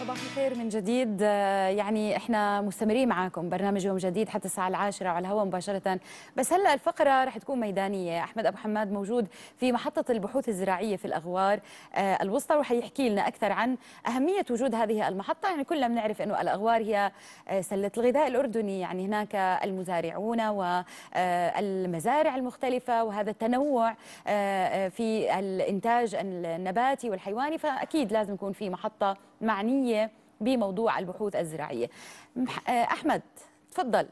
صباح الخير من جديد آه، يعني احنا مستمرين معاكم برنامج يوم جديد حتى الساعه العاشرة على الهواء مباشره بس هلا الفقره رح تكون ميدانيه احمد ابو حماد موجود في محطه البحوث الزراعيه في الاغوار آه، الوسطى وحيحكي لنا اكثر عن اهميه وجود هذه المحطه يعني كلنا بنعرف انه الاغوار هي آه، سله الغذاء الاردني يعني هناك المزارعون والمزارع المختلفه وهذا التنوع في الانتاج النباتي والحيواني فاكيد لازم يكون في محطه معنية بموضوع البحوث الزراعية آه، أحمد تفضل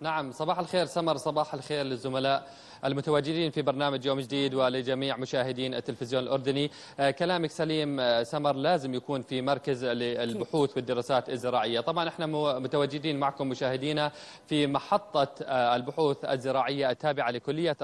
نعم صباح الخير سمر صباح الخير للزملاء المتواجدين في برنامج يوم جديد ولجميع مشاهدين التلفزيون الأردني آه، كلامك سليم آه، سمر لازم يكون في مركز للبحوث والدراسات الزراعية طبعا احنا متواجدين معكم مشاهدينا في محطة آه، البحوث الزراعية التابعة لكلية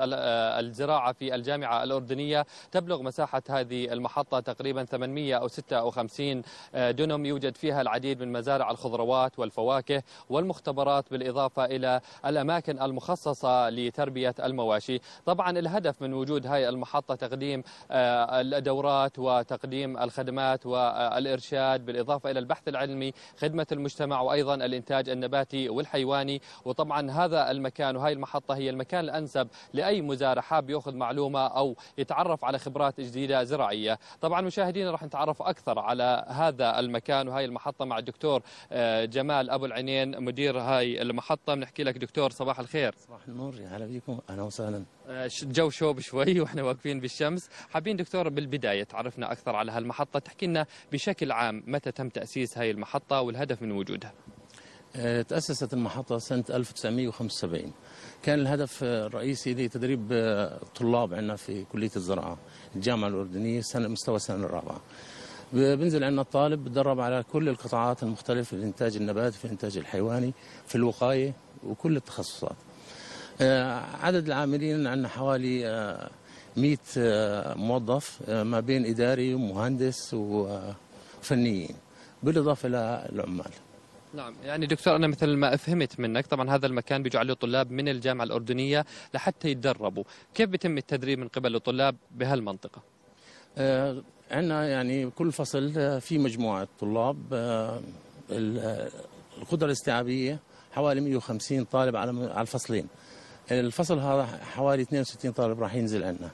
الزراعة في الجامعة الأردنية تبلغ مساحة هذه المحطة تقريبا 856 دونم دنم يوجد فيها العديد من مزارع الخضروات والفواكه والمختبرات بالإضافة إلى الأماكن المخصصة لتربية المواشي الراشي طبعا الهدف من وجود هاي المحطة تقديم آه، الدورات وتقديم الخدمات والإرشاد بالإضافة إلى البحث العلمي خدمة المجتمع وأيضا الإنتاج النباتي والحيواني وطبعا هذا المكان وهي المحطة هي المكان الأنسب لأي مزارع حاب يأخذ معلومة أو يتعرف على خبرات جديدة زراعية طبعا مشاهدينا راح نتعرف أكثر على هذا المكان وهي المحطة مع الدكتور آه، جمال أبو العينين مدير هاي المحطة بنحكي لك دكتور صباح الخير صباح النور يا هلا بكم أهلا وسهلا فعلا الجو آه، شوب شوي واحنا واقفين بالشمس حابين دكتور بالبدايه تعرفنا اكثر على هالمحطه تحكي لنا بشكل عام متى تم تاسيس هاي المحطه والهدف من وجودها آه، تأسست المحطة سنة 1975 كان الهدف آه، الرئيسي لتدريب طلاب عندنا في كلية الزراعة الجامعة الأردنية سنة مستوى السنة الرابعة بنزل عندنا الطالب بتدرب على كل القطاعات المختلفة في الانتاج النباتي في الإنتاج الحيواني في الوقاية وكل التخصصات آه، عدد العاملين عندنا حوالي 100 آه، آه، موظف ما بين إداري ومهندس وفنيين بالإضافة للعمال نعم يعني دكتور أنا مثل ما أفهمت منك طبعا هذا المكان بيجوا عليه طلاب من الجامعة الأردنية لحتى يتدربوا كيف بيتم التدريب من قبل الطلاب بهالمنطقة؟ آه عندنا يعني كل فصل في مجموعة طلاب آه القدرة الاستيعابية حوالي 150 طالب على الفصلين الفصل هذا حوالي 62 طالب راح ينزل عندنا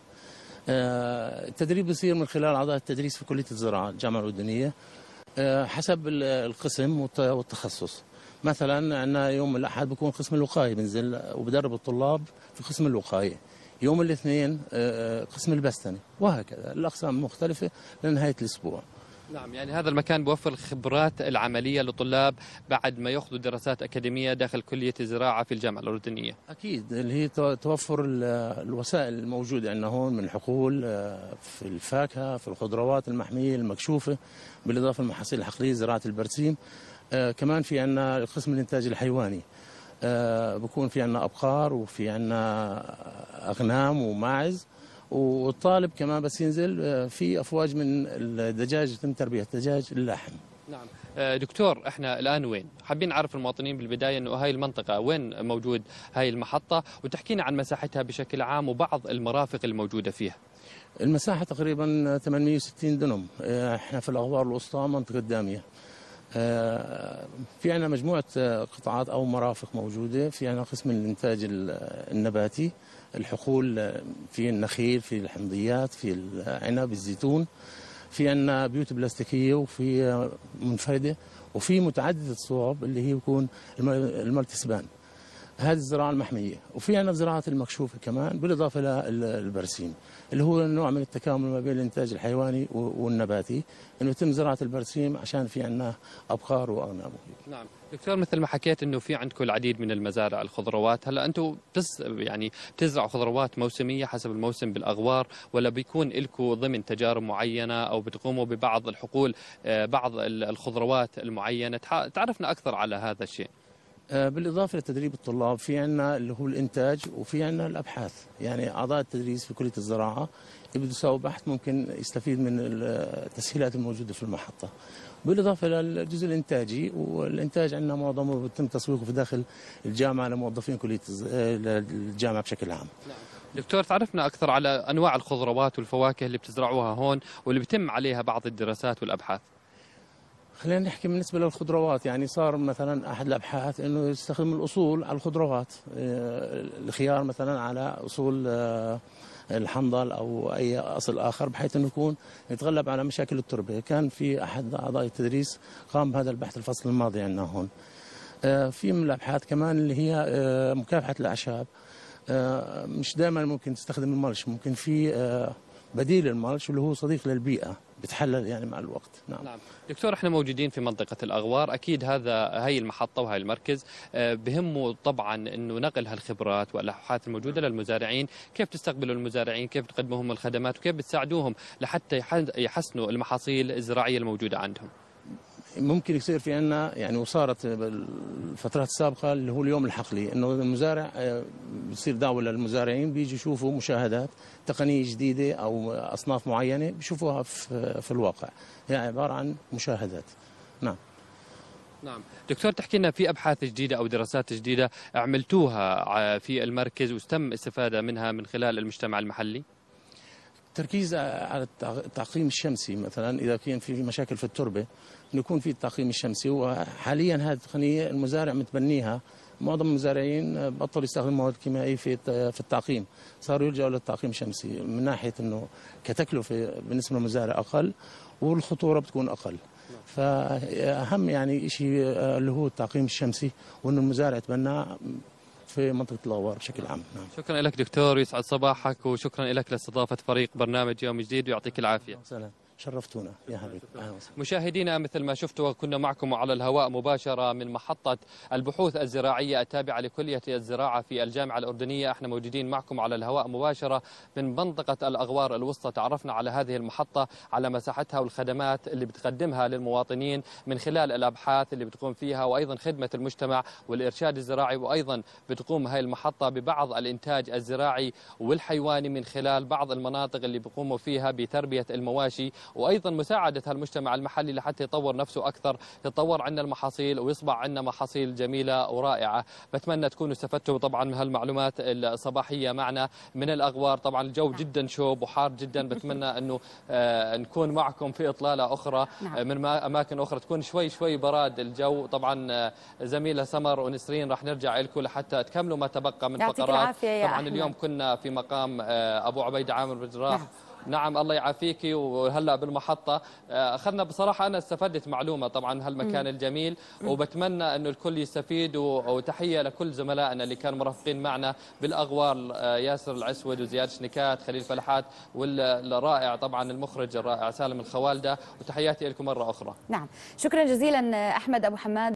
آه، التدريب بيصير من خلال اعضاء التدريس في كليه الزراعه الجامعه الاردنيه آه، حسب القسم والتخصص مثلا عندنا يوم الاحد بكون قسم الوقايه بنزل وبدرب الطلاب في قسم الوقايه يوم الاثنين آه، قسم البستنه وهكذا الاقسام مختلفه لنهايه الاسبوع نعم يعني هذا المكان بوفر الخبرات العملية للطلاب بعد ما يأخذوا دراسات أكاديمية داخل كلية الزراعة في الجامعة الأردنية أكيد اللي هي توفر الوسائل الموجودة عندنا هون من حقول آه، في الفاكهة في الخضروات المحمية المكشوفة بالإضافة للمحاصيل الحقلية زراعة البرسيم آه، كمان في عندنا القسم الإنتاج الحيواني آه، بكون في عندنا أبقار وفي عندنا أغنام وماعز والطالب كمان بس ينزل آه، في افواج من الدجاج تم تربيه دجاج اللحم نعم آه، دكتور احنا الان وين؟ حابين نعرف المواطنين بالبدايه انه هاي المنطقه وين موجود هاي المحطه وتحكينا عن مساحتها بشكل عام وبعض المرافق الموجوده فيها. المساحه تقريبا 860 دنم، آه، احنا في الاغوار الوسطى منطقه داميه. آه، في عنا مجموعة آه، قطاعات أو مرافق موجودة في عنا قسم الإنتاج النباتي الحقول آه، في النخيل في الحمضيات في العنب الزيتون في عنا بيوت بلاستيكية وفي منفردة وفي متعددة الصوب اللي هي بيكون الملتسبان هذه الزراعه المحميه وفي عندنا الزراعات المكشوفه كمان بالاضافه للبرسيم اللي هو نوع من التكامل ما بين الانتاج الحيواني والنباتي انه يتم زراعه البرسيم عشان في عندنا ابقار واغنام نعم دكتور مثل ما حكيت انه في عندكم العديد من المزارع الخضروات هلا انتم بتز يعني بتزرعوا خضروات موسميه حسب الموسم بالاغوار ولا بيكون لكم ضمن تجارب معينه او بتقوموا ببعض الحقول آه، بعض الخضروات المعينه تعرفنا اكثر على هذا الشيء آه، بالاضافه لتدريب الطلاب في عندنا اللي هو الانتاج وفي عندنا الابحاث يعني اعضاء التدريس في كليه الزراعه يبدوا بحث ممكن يستفيد من التسهيلات الموجوده في المحطه بالاضافه للجزء الانتاجي والانتاج عندنا معظمه بيتم تسويقه في داخل الجامعه لموظفين كليه الجامعه بشكل عام نعم. دكتور تعرفنا اكثر على انواع الخضروات والفواكه اللي بتزرعوها هون واللي بتم عليها بعض الدراسات والابحاث خلينا نحكي بالنسبه للخضروات يعني صار مثلا احد الابحاث انه يستخدم الاصول على الخضروات آه، الخيار مثلا على اصول آه، الحنظل او اي اصل اخر بحيث انه يكون يتغلب على مشاكل التربه كان في احد اعضاء التدريس قام بهذا البحث الفصل الماضي عندنا هون آه، في من الابحاث كمان اللي هي مكافحه الاعشاب مش دائما ممكن تستخدم الملش ممكن في بديل الملش اللي هو صديق للبيئه بتحلل يعني مع الوقت نعم. نعم دكتور احنا موجودين في منطقه الاغوار اكيد هذا هي المحطه وهي المركز آه، بهمه طبعا انه نقل هالخبرات واللوحات الموجوده نعم. للمزارعين كيف تستقبلوا المزارعين كيف تقدموا لهم الخدمات وكيف بتساعدوهم لحتى يحسنوا المحاصيل الزراعيه الموجوده عندهم ممكن يصير في عندنا يعني وصارت بالفترات السابقه اللي هو اليوم الحقلي انه المزارع آه، بتصير دعوه للمزارعين بيجي يشوفوا مشاهدات تقنيه جديده او اصناف معينه بيشوفوها في الواقع هي يعني عباره عن مشاهدات نعم نعم دكتور تحكي لنا في ابحاث جديده او دراسات جديده عملتوها آه، في المركز وتم استفاده منها من خلال المجتمع المحلي التركيز على التعقيم الشمسي مثلا اذا كان في مشاكل في التربه يكون في التعقيم الشمسي وحاليا هذه التقنيه المزارع متبنيها معظم المزارعين بطلوا يستخدموا مواد كيميائيه في في التعقيم صاروا يلجأوا للتعقيم الشمسي من ناحيه انه كتكلفه بالنسبه للمزارع اقل والخطوره بتكون اقل فاهم يعني شيء آه، اللي هو التعقيم الشمسي وانه المزارع يتبناه في منطقه الأوار بشكل عام نعم. شكرا لك دكتور يسعد صباحك وشكرا لك لاستضافه فريق برنامج يوم جديد ويعطيك العافيه نعم، سلام. شرفتونا يا حبيبي مشاهدينا مثل ما شفتوا كنا معكم على الهواء مباشرة من محطة البحوث الزراعية التابعة لكلية الزراعة في الجامعة الأردنية احنا موجودين معكم على الهواء مباشرة من منطقة الأغوار الوسطى تعرفنا على هذه المحطة على مساحتها والخدمات اللي بتقدمها للمواطنين من خلال الأبحاث اللي بتقوم فيها وأيضا خدمة المجتمع والإرشاد الزراعي وأيضا بتقوم هاي المحطة ببعض الإنتاج الزراعي والحيواني من خلال بعض المناطق اللي بيقوموا فيها بتربية المواشي وايضا مساعده هالمجتمع المحلي لحتى يطور نفسه اكثر تتطور عندنا المحاصيل ويصبح عندنا محاصيل جميله ورائعه بتمنى تكونوا استفدتوا طبعا من هالمعلومات الصباحيه معنا من الاغوار طبعا الجو نعم. جدا شوب وحار جدا بتمنى انه آه، نكون معكم في اطلاله اخرى نعم. آه، من اماكن اخرى تكون شوي شوي براد الجو طبعا آه، زميله سمر ونسرين راح نرجع لكم لحتى تكملوا ما تبقى من فقرات طبعا اليوم كنا في مقام ابو عبيد عامر بن جراح نعم. نعم الله يعافيك وهلا بالمحطه آه، اخذنا بصراحه انا استفدت معلومه طبعا هالمكان الجميل وبتمنى انه الكل يستفيد وتحيه لكل زملائنا اللي كانوا مرافقين معنا بالاغوار آه، ياسر العسود وزياد شنكات خليل فلحات والرائع طبعا المخرج الرائع سالم الخوالده وتحياتي لكم مره اخرى نعم شكرا جزيلا آه، احمد ابو حماد